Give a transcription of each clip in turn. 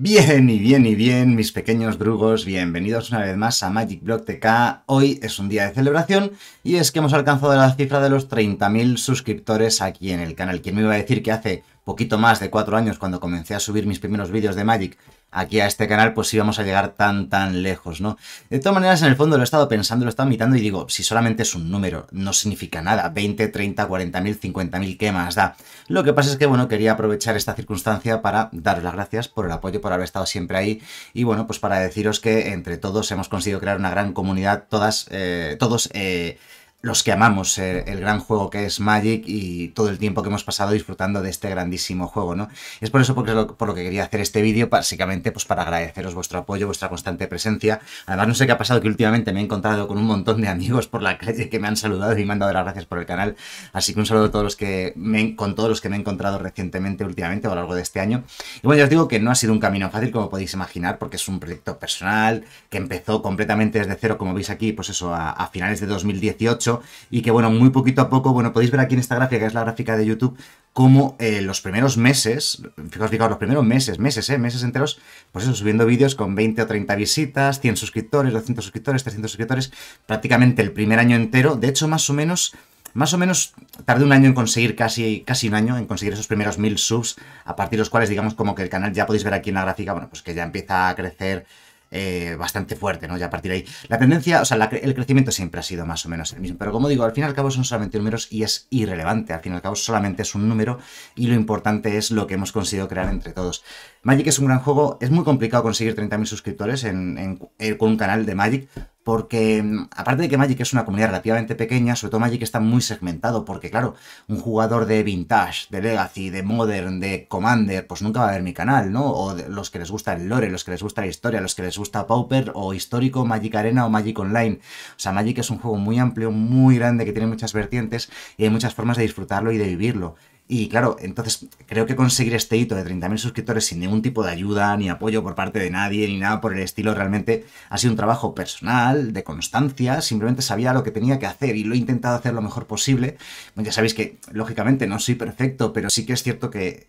Bien y bien y bien, mis pequeños drugos, bienvenidos una vez más a Magic Block TK. Hoy es un día de celebración y es que hemos alcanzado la cifra de los 30.000 suscriptores aquí en el canal. Quien me iba a decir que hace poquito más de 4 años cuando comencé a subir mis primeros vídeos de Magic aquí a este canal pues vamos a llegar tan tan lejos, ¿no? De todas maneras, en el fondo lo he estado pensando, lo he estado imitando y digo, si solamente es un número, no significa nada, 20, 30, 40 mil, mil, ¿qué más da? Lo que pasa es que, bueno, quería aprovechar esta circunstancia para daros las gracias por el apoyo, por haber estado siempre ahí y, bueno, pues para deciros que entre todos hemos conseguido crear una gran comunidad, todas, eh, todos... Eh, los que amamos eh, el, gran juego que es Magic y todo el tiempo que hemos pasado disfrutando de este grandísimo juego, ¿no? Es por eso por lo que quería hacer este vídeo, básicamente pues para agradeceros vuestro apoyo, vuestra constante presencia. Además no sé qué ha pasado que últimamente me he encontrado con un montón de amigos por la calle que me han saludado y me han dado las gracias por el canal, así que un saludo a todos los que con todos los que me he encontrado recientemente, últimamente, a lo largo de este año. Y bueno, ya os digo que no ha sido un camino fácil como podéis imaginar porque es un proyecto personal que empezó completamente desde cero, como veis aquí, pues eso, a finales de 2018 y que, bueno, muy poquito a poco, bueno, podéis ver aquí en esta gráfica, que es la gráfica de YouTube, como eh, los primeros meses, fijaos, fijaos, los primeros meses, meses, eh, meses enteros, pues eso, subiendo vídeos con 20 o 30 visitas, 100 suscriptores, 200 suscriptores, 300 suscriptores, prácticamente el primer año entero, de hecho, más o menos más o menos tardé un año en conseguir, casi, casi un año, en conseguir esos primeros mil subs, a partir de los cuales, digamos, como que el canal ya podéis ver aquí en la gráfica, bueno, pues que ya empieza a crecer eh, bastante fuerte, ¿no? Ya a partir de ahí. La tendencia, o sea, el crecimiento siempre ha sido más o menos el mismo. Pero como digo, al fin y al cabo son solamente números y es irrelevante. Al fin y al cabo solamente es un número y lo importante es lo que hemos conseguido crear entre todos. Magic es un gran juego, es muy complicado conseguir 30.000 suscriptores eh, con un canal de Magic, porque mm, aparte de que Magic es una comunidad relativamente pequeña, sobre todo Magic está muy segmentado, porque claro, un jugador de Vintage, de Legacy, de Modern, de Commander, pues nunca va a ver mi canal, ¿no? O los que les gusta el lore, los que les gusta la historia, los que les gusta Pauper o histórico, Magic Arena o Magic Online. O sea, Magic es un juego muy amplio, muy grande, que tiene muchas vertientes y hay muchas formas de disfrutarlo y de vivirlo. Y claro, entonces creo que conseguir este hito de 30.000 suscriptores sin ningún tipo de ayuda ni apoyo por parte de nadie ni nada por el estilo realmente ha sido un trabajo personal, de constancia, simplemente sabía lo que tenía que hacer y lo he intentado hacer lo mejor posible. ya sabéis que lógicamente no soy perfecto, pero sí que es cierto que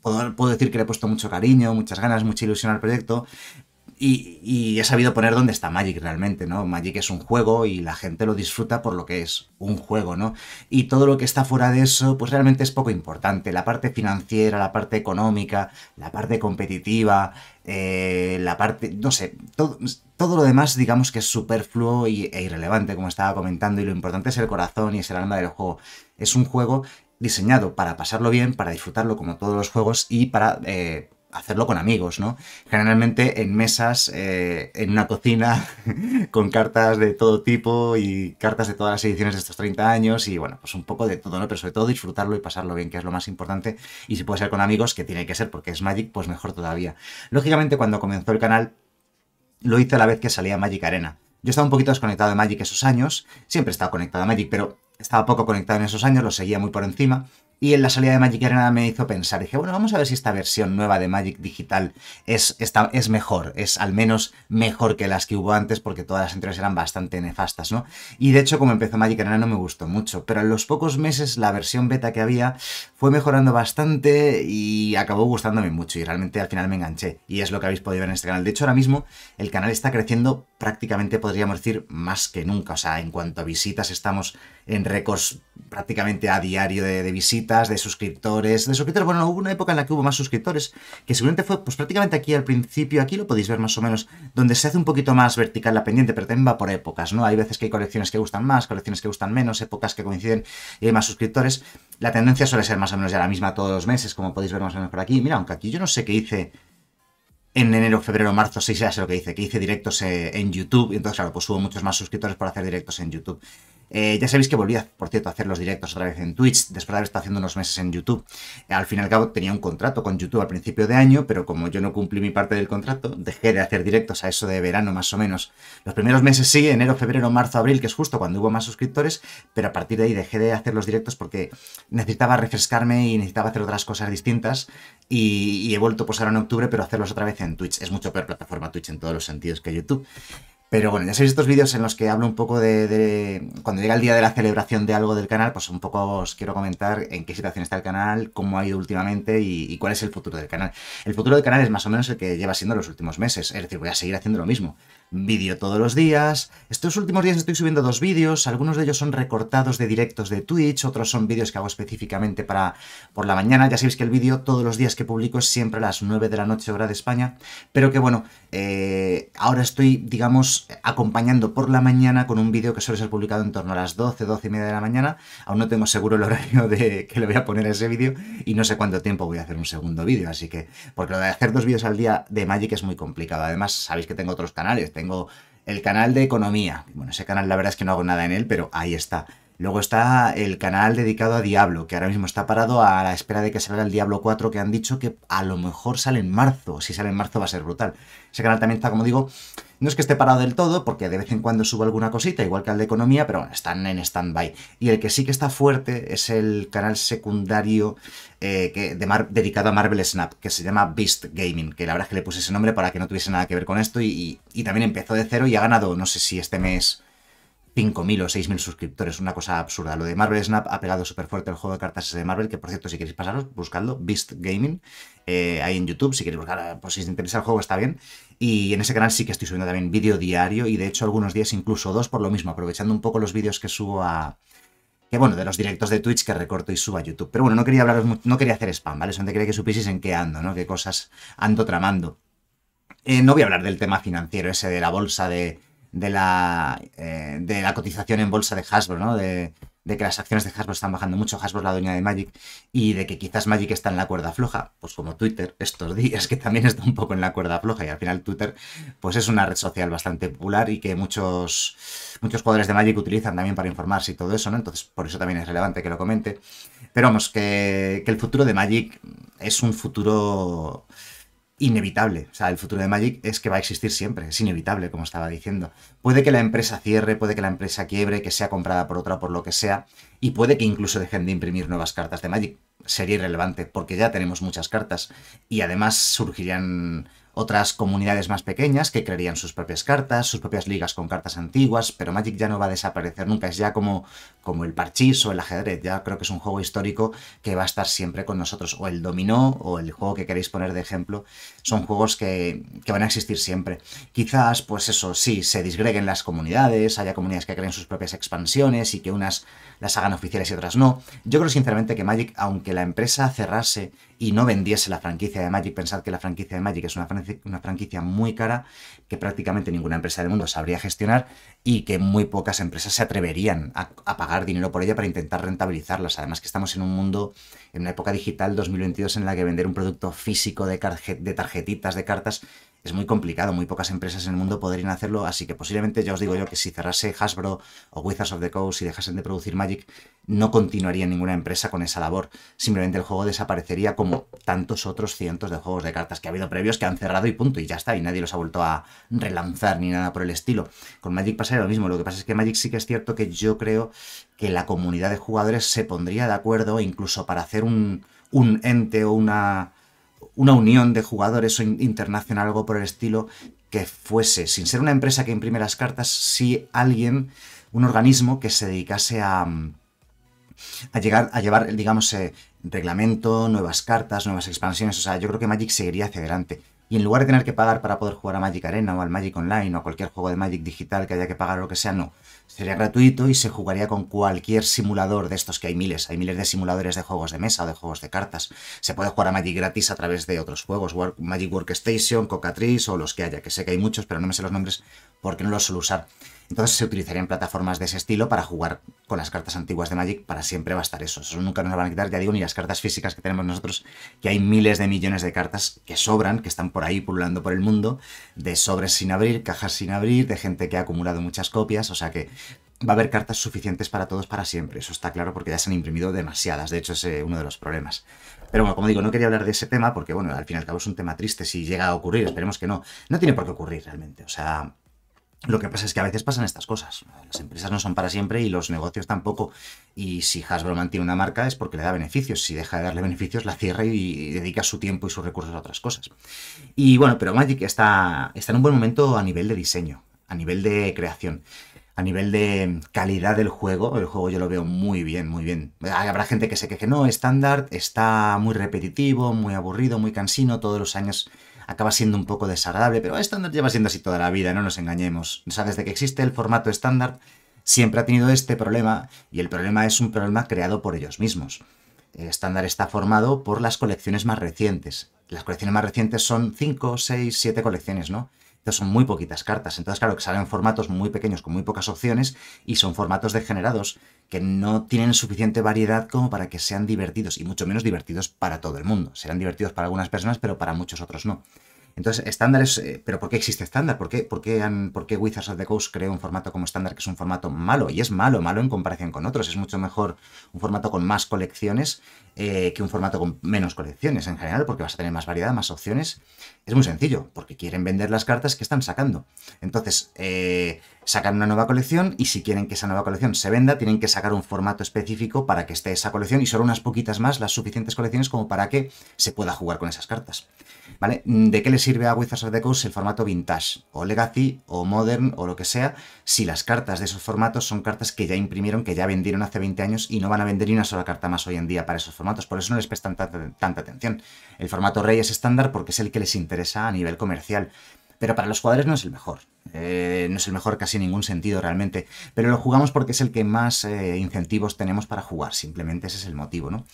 puedo, puedo decir que le he puesto mucho cariño, muchas ganas, mucha ilusión al proyecto y, he sabido poner dónde está Magic realmente, ¿no? Magic es un juego y la gente lo disfruta por lo que es un juego, ¿no? Y todo lo que está fuera de eso, pues realmente es poco importante. La parte financiera, la parte económica, la parte competitiva, eh, la parte, no sé, todo, todo, lo demás digamos que es superfluo e irrelevante, como estaba comentando, y lo importante es el corazón y es el alma del juego. Es un juego diseñado para pasarlo bien, para disfrutarlo como todos los juegos y para... Eh, hacerlo con amigos, ¿no? Generalmente en mesas, eh, en una cocina, con cartas de todo tipo y cartas de todas las ediciones de estos 30 años y bueno, pues un poco de todo, ¿no? Pero sobre todo disfrutarlo y pasarlo bien, que es lo más importante. Y si puede ser con amigos, que tiene que ser porque es Magic, pues mejor todavía. Lógicamente cuando comenzó el canal, lo hice a la vez que salía Magic Arena. Yo estaba un poquito desconectado de Magic esos años, siempre estaba conectado a Magic, pero estaba poco conectado en esos años, lo seguía muy por encima. Y en la salida de Magic Arena me hizo pensar, dije, bueno, vamos a ver si esta versión nueva de Magic Digital es, es mejor, es al menos mejor que las que hubo antes, porque todas las anteriores eran bastante nefastas, ¿no? Y de hecho, como empezó Magic Arena no me gustó mucho, pero en los pocos meses la versión beta que había fue mejorando bastante y acabó gustándome mucho y realmente al final me enganché. Y es lo que habéis podido ver en este canal. De hecho, ahora mismo el canal está creciendo prácticamente, podríamos decir, más que nunca. O sea, en cuanto a visitas estamos en récords prácticamente a diario de, visitas, de suscriptores, de suscriptores. Bueno, hubo una época en la que hubo más suscriptores, que seguramente fue pues prácticamente aquí al principio, aquí lo podéis ver más o menos, donde se hace un poquito más vertical la pendiente, pero también va por épocas, ¿no? Hay veces que hay colecciones que gustan más, colecciones que gustan menos, épocas que coinciden y hay más suscriptores. La tendencia suele ser más o menos ya la misma todos los meses, como podéis ver más o menos por aquí. Mira, aunque aquí yo no sé qué hice en enero, febrero, marzo, sí, ya sé lo que hice, que hice directos eh, en YouTube, y entonces, claro, pues hubo muchos más suscriptores por hacer directos en YouTube. Eh, ya sabéis que volví, por cierto, a hacer los directos otra vez en Twitch, después de haber estado haciendo unos meses en YouTube. al fin y al cabo tenía un contrato con YouTube al principio de año, pero como yo no cumplí mi parte del contrato, dejé de hacer directos a eso de verano más o menos. Los primeros meses sí, enero, febrero, marzo, abril, que es justo cuando hubo más suscriptores, pero a partir de ahí dejé de hacer los directos porque necesitaba refrescarme y necesitaba hacer otras cosas distintas. Y, he vuelto pues ahora en octubre, pero hacerlos otra vez en Twitch. Es mucho peor plataforma Twitch en todos los sentidos que YouTube. Pero bueno, ya sabéis estos vídeos en los que hablo un poco de, Cuando llega el día de la celebración de algo del canal, pues un poco os quiero comentar en qué situación está el canal, cómo ha ido últimamente y, y, cuál es el futuro del canal. El futuro del canal es más o menos el que lleva siendo los últimos meses, es decir, voy a seguir haciendo lo mismo vídeo todos los días. Estos últimos días estoy subiendo dos vídeos, algunos de ellos son recortados de directos de Twitch, otros son vídeos que hago específicamente para por la mañana. Ya sabéis que el vídeo todos los días que publico es siempre a las 9 de la noche hora de España, pero que bueno, eh, ahora estoy, digamos, acompañando por la mañana con un vídeo que suele ser publicado en torno a las 12, 12 y media de la mañana. Aún no tengo seguro el horario de que le voy a poner a ese vídeo y no sé cuánto tiempo voy a hacer un segundo vídeo, así que porque lo de hacer dos vídeos al día de Magic es muy complicado. Además, sabéis que tengo otros canales, tengo el canal de economía. Bueno, ese canal la verdad es que no hago nada en él, pero ahí está. Luego está el canal dedicado a Diablo, que ahora mismo está parado a la espera de que salga el Diablo 4, que han dicho que a lo mejor sale en marzo. Si sale en marzo va a ser brutal. Ese canal también está, como digo, no es que esté parado del todo, porque de vez en cuando subo alguna cosita, igual que al de economía, pero bueno, están en stand-by. Y el que sí que está fuerte es el canal secundario eh, que, dedicado a Marvel Snap, que se llama Beast Gaming, que la verdad es que le puse ese nombre para que no tuviese nada que ver con esto y, también empezó de cero y ha ganado, no sé si este mes... 5.000 o 6.000 suscriptores, una cosa absurda. Lo de Marvel Snap ha pegado súper fuerte el juego de cartas de Marvel, que por cierto, si queréis pasaros, buscadlo, Beast Gaming. Eh, ahí en YouTube, si queréis buscar, pues si os interesa el juego está bien. Y en ese canal sí que estoy subiendo también vídeo diario y de hecho algunos días incluso dos por lo mismo, aprovechando un poco los vídeos que subo a... Que bueno, de los directos de Twitch que recorto y subo a YouTube. Pero bueno, no quería hablaros no quería hacer spam, ¿vale? donde quería que supieseis en qué ando, ¿no? Qué cosas ando tramando. Eh, no voy a hablar del tema financiero, ese de la bolsa de, de la, eh, de la cotización en bolsa de Hasbro, ¿no? De, de que las acciones de Hasbro están bajando mucho, Hasbro es la dueña de Magic, y de que quizás Magic está en la cuerda floja, pues como Twitter estos días, que también está un poco en la cuerda floja, y al final Twitter pues es una red social bastante popular y que muchos, muchos jugadores de Magic utilizan también para informarse y todo eso, ¿no? Entonces por eso también es relevante que lo comente. Pero vamos, que, que el futuro de Magic es un futuro inevitable. O sea, el futuro de Magic es que va a existir siempre, es inevitable, como estaba diciendo. Puede que la empresa cierre, puede que la empresa quiebre, que sea comprada por otra, por lo que sea, y puede que incluso dejen de imprimir nuevas cartas de Magic. Sería irrelevante, porque ya tenemos muchas cartas, y además surgirían otras comunidades más pequeñas que crearían sus propias cartas, sus propias ligas con cartas antiguas, pero Magic ya no va a desaparecer nunca, es ya como, como el parchís o el ajedrez, ya creo que es un juego histórico que va a estar siempre con nosotros, o el dominó o el juego que queréis poner de ejemplo, son juegos que, que van a existir siempre. Quizás, pues eso, sí, se disgreguen las comunidades, haya comunidades que creen sus propias expansiones y que unas las hagan oficiales y otras no. Yo creo sinceramente que Magic, aunque la empresa cerrase y no vendiese la franquicia de Magic, pensad que la franquicia de Magic es una franquicia una franquicia muy cara que prácticamente ninguna empresa del mundo sabría gestionar y que muy pocas empresas se atreverían a, pagar dinero por ella para intentar rentabilizarlas. Además que estamos en un mundo, en una época digital 2022 en la que vender un producto físico de, de tarjetitas, de cartas, es muy complicado, muy pocas empresas en el mundo podrían hacerlo, así que posiblemente ya os digo yo que si cerrase Hasbro o Wizards of the Coast y dejasen de producir Magic, no continuaría ninguna empresa con esa labor. Simplemente el juego desaparecería como tantos otros cientos de juegos de cartas que ha habido previos que han cerrado y punto, y ya está, y nadie los ha vuelto a relanzar ni nada por el estilo. Con Magic pasaría lo mismo, lo que pasa es que Magic sí que es cierto que yo creo que la comunidad de jugadores se pondría de acuerdo incluso para hacer un, un ente o una una unión de jugadores o internacional, algo por el estilo, que fuese, sin ser una empresa que imprime las cartas, si alguien, un organismo que se dedicase a, mm, a llegar a llevar, digamos, eh, reglamento, nuevas cartas, nuevas expansiones. O sea, yo creo que Magic seguiría hacia adelante y en lugar de tener que pagar para poder jugar a Magic Arena o al Magic Online o a cualquier juego de Magic digital que haya que pagar o lo que sea, no. Sería gratuito y se jugaría con cualquier simulador de estos que hay miles. Hay miles de simuladores de juegos de mesa o de juegos de cartas. Se puede jugar a Magic gratis a través de otros juegos, Magic Workstation, Cocatriz o los que haya, que sé que hay muchos, pero no me sé los nombres porque no los suelo usar. Entonces se utilizarían plataformas de ese estilo para jugar con las cartas antiguas de Magic, para siempre va a estar eso. Eso nunca nos van a quitar, ya digo, ni las cartas físicas que tenemos nosotros, que hay miles de millones de cartas que sobran, que están por ahí pululando por el mundo, de sobres sin abrir, cajas sin abrir, de gente que ha acumulado muchas copias, o sea que va a haber cartas suficientes para todos para siempre. Eso está claro porque ya se han imprimido demasiadas. De hecho, es uno de los problemas. Pero bueno, como digo, no quería hablar de ese tema porque, bueno, al fin y al cabo es un tema triste si llega a ocurrir. Esperemos que no. No tiene por qué ocurrir realmente. O sea, lo que pasa es que a veces pasan estas cosas. Las empresas no son para siempre y los negocios tampoco. Y si Hasbro mantiene una marca es porque le da beneficios. Si deja de darle beneficios, la cierra y dedica su tiempo y sus recursos a otras cosas. Y bueno, pero Magic está, está en un buen momento a nivel de diseño, a nivel de creación a nivel de calidad del juego, el juego yo lo veo muy bien, muy bien. Habrá gente que se queje, no, estándar, está muy repetitivo, muy aburrido, muy cansino, todos los años acaba siendo un poco desagradable, pero estándar lleva siendo así toda la vida, no nos engañemos. sabes de desde que existe el formato estándar, siempre ha tenido este problema, y el problema es un problema creado por ellos mismos. El estándar está formado por las colecciones más recientes. Las colecciones más recientes son 5, 6, 7 colecciones, ¿no? son muy poquitas cartas. Entonces, claro, que salen formatos muy pequeños con muy pocas opciones y son formatos degenerados que no tienen suficiente variedad como para que sean divertidos y mucho menos divertidos para todo el mundo. Serán divertidos para algunas personas, pero para muchos otros no. Entonces, estándar es... Eh, ¿Pero por qué existe estándar? ¿Por qué, por, Wizards of the Coast creó un formato como estándar que es un formato malo? Y es malo, malo en comparación con otros. Es mucho mejor un formato con más colecciones eh, que un formato con menos colecciones en general, porque vas a tener más variedad, más opciones. Es muy sencillo, porque quieren vender las cartas que están sacando. Entonces, eh, sacan una nueva colección y si quieren que esa nueva colección se venda, tienen que sacar un formato específico para que esté esa colección y solo unas poquitas más, las suficientes colecciones como para que se pueda jugar con esas cartas. ¿Vale? ¿De qué les sirve a Wizards of the Coast el formato vintage, o legacy, o modern, o lo que sea, si las cartas de esos formatos son cartas que ya imprimieron, que ya vendieron hace 20 años y no van a vender ni una sola carta más hoy en día para esos formatos, por eso no les prestan tanta, atención. El formato rey es estándar porque es el que les interesa a nivel comercial pero para los jugadores no es el mejor. Eh, no es el mejor casi en ningún sentido realmente, pero lo jugamos porque es el que más eh, incentivos tenemos para jugar, simplemente ese es el motivo, ¿no?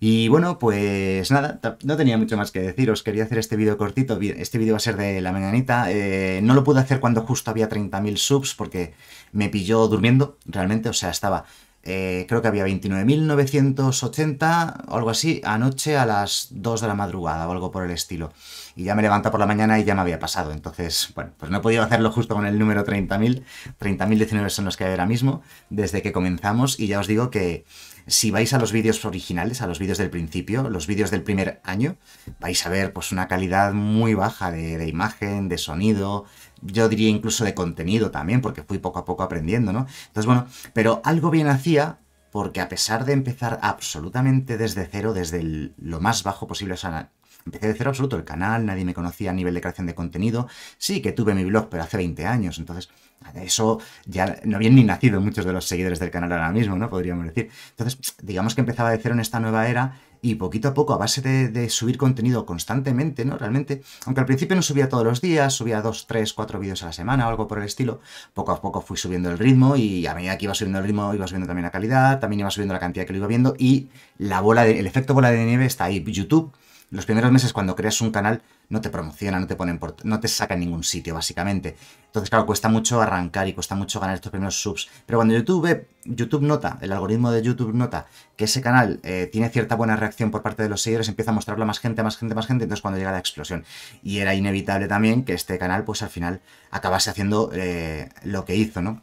Y bueno, pues nada, no tenía mucho más que decir. Os quería hacer este vídeo cortito, este vídeo va a ser de la mañanita, eh, no lo pude hacer cuando justo había 30.000 subs porque me pilló durmiendo, realmente, o sea, estaba eh, creo que había 29.980 o algo así, anoche a las 2 de la madrugada o algo por el estilo. Y ya me levanta por la mañana y ya me había pasado. Entonces, bueno, pues no he podido hacerlo justo con el número 30.000. 30.019 son los que hay ahora mismo, desde que comenzamos. Y ya os digo que si vais a los vídeos originales, a los vídeos del principio, los vídeos del primer año, vais a ver pues una calidad muy baja de, de imagen, de sonido, yo diría incluso de contenido también, porque fui poco a poco aprendiendo, ¿no? Entonces, bueno, pero algo bien hacía porque a pesar de empezar absolutamente desde cero, desde lo más bajo posible, o sea, empecé de cero absoluto el canal, nadie me conocía a nivel de creación de contenido, sí que tuve mi blog, pero hace 20 años, entonces eso ya no habían ni nacido muchos de los seguidores del canal ahora mismo, ¿no? Podríamos decir. Entonces, digamos que empezaba de cero en esta nueva era y poquito a poco, a base de, subir contenido constantemente, ¿no? Realmente, aunque al principio no subía todos los días, subía dos, tres, cuatro vídeos a la semana o algo por el estilo, poco a poco fui subiendo el ritmo y a medida que iba subiendo el ritmo iba subiendo también la calidad, también iba subiendo la cantidad que lo iba viendo y la bola, el efecto bola de nieve está ahí. YouTube los primeros meses cuando creas un canal no te promociona no te ponen por, no te sacan ningún sitio, básicamente. Entonces, claro, cuesta mucho arrancar y cuesta mucho ganar estos primeros subs. Pero cuando YouTube YouTube nota, el algoritmo de YouTube nota que ese canal eh, tiene cierta buena reacción por parte de los seguidores, empieza a mostrarlo a más gente, a más gente, a más gente, entonces cuando llega la explosión. Y era inevitable también que este canal, pues al final acabase haciendo eh, lo que hizo, ¿no?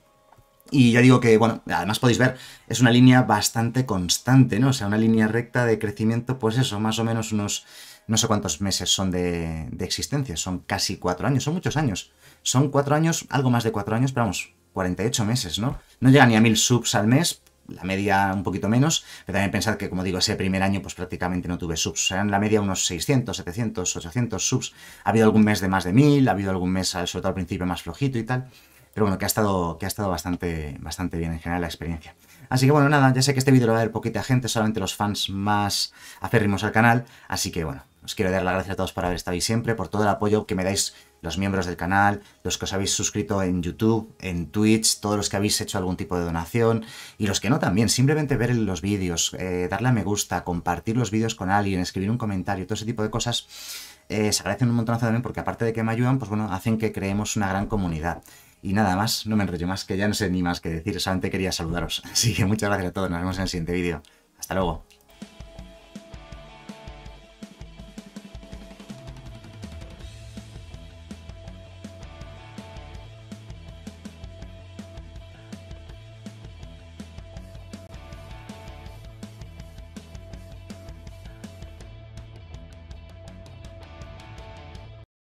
Y ya digo que, bueno, además podéis ver, es una línea bastante constante, ¿no? O sea, una línea recta de crecimiento, pues eso, más o menos unos, no sé cuántos meses son de, existencia, son casi cuatro años, son muchos años. Son cuatro años, algo más de cuatro años, pero vamos, 48 meses, ¿no? No llega ni a mil subs al mes, la media un poquito menos, pero también pensad que, como digo, ese primer año pues prácticamente no tuve subs, o sea, en la media unos 600, 700, 800 subs, ha habido algún mes de más de mil, ha habido algún mes, sobre todo al principio, más flojito y tal, pero bueno, que ha estado, que ha bastante, bastante bien en general la experiencia. Así que bueno, nada, ya sé que este vídeo lo va a ver poquita gente, solamente los fans más acérrimos al canal, así que bueno, os quiero dar las gracias a todos por haber estado ahí siempre, por todo el apoyo que me dais los miembros del canal, los que os habéis suscrito en YouTube, en Twitch, todos los que habéis hecho algún tipo de donación y los que no también, simplemente ver los vídeos, eh, darle a me gusta, compartir los vídeos con alguien, escribir un comentario, todo ese tipo de cosas, eh, se agradecen un montonazo también porque aparte de que me ayudan, pues bueno, hacen que creemos una gran comunidad. Y nada más, no me enrollo más, que ya no sé ni más que decir, solamente quería saludaros. Así que muchas gracias a todos, nos vemos en el siguiente vídeo. Hasta luego.